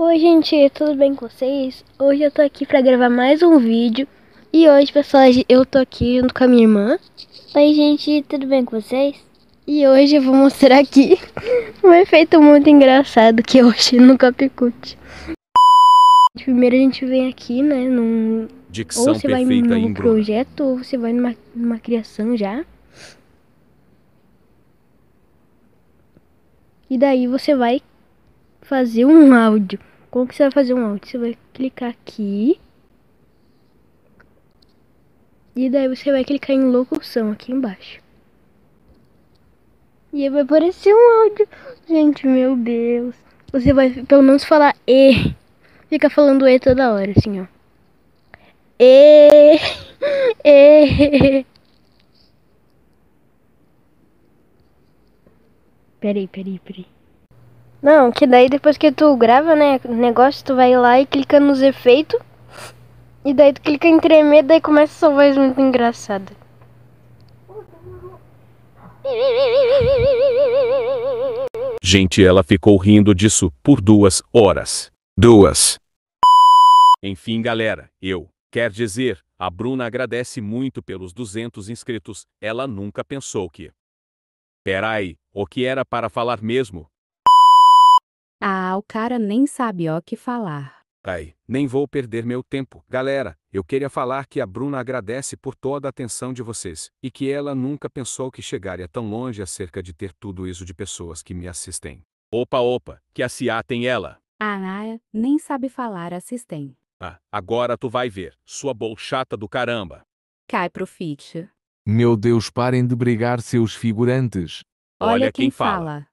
Oi gente, tudo bem com vocês? Hoje eu tô aqui pra gravar mais um vídeo E hoje pessoal, eu tô aqui junto com a minha irmã Oi gente, tudo bem com vocês? E hoje eu vou mostrar aqui um efeito muito engraçado que é eu achei no Capicut Primeiro a gente vem aqui, né, num... Dicção ou você vai num projeto ou você vai numa, numa criação já E daí você vai fazer um áudio. Como que você vai fazer um áudio? Você vai clicar aqui. E daí você vai clicar em locução aqui embaixo. E aí vai aparecer um áudio. Gente, meu Deus. Você vai pelo menos falar E. Fica falando E toda hora, assim, ó. E. E. Peraí, peraí, peraí. Não, que daí depois que tu grava, né, negócio, tu vai lá e clica nos efeitos. E daí tu clica em tremer, daí começa sua voz muito engraçada. Gente, ela ficou rindo disso por duas horas. Duas. Enfim, galera, eu. Quer dizer, a Bruna agradece muito pelos 200 inscritos. Ela nunca pensou que. Peraí, o que era para falar mesmo? O cara nem sabe o que falar. Ai, nem vou perder meu tempo. Galera, eu queria falar que a Bruna agradece por toda a atenção de vocês e que ela nunca pensou que chegaria tão longe acerca de ter tudo isso de pessoas que me assistem. Opa, opa, que a CIA tem ela. A Anaya nem sabe falar assistem. Ah, agora tu vai ver, sua bolchata do caramba. Cai pro fit. Meu Deus, parem de brigar, seus figurantes. Olha, Olha quem, quem, fala. fala.